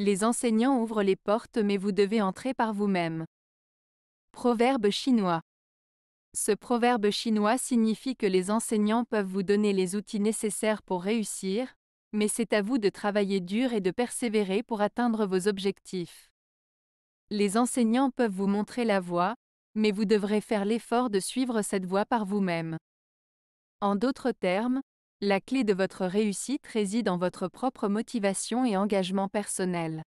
Les enseignants ouvrent les portes mais vous devez entrer par vous-même. Proverbe chinois. Ce proverbe chinois signifie que les enseignants peuvent vous donner les outils nécessaires pour réussir, mais c'est à vous de travailler dur et de persévérer pour atteindre vos objectifs. Les enseignants peuvent vous montrer la voie, mais vous devrez faire l'effort de suivre cette voie par vous-même. En d'autres termes, la clé de votre réussite réside en votre propre motivation et engagement personnel.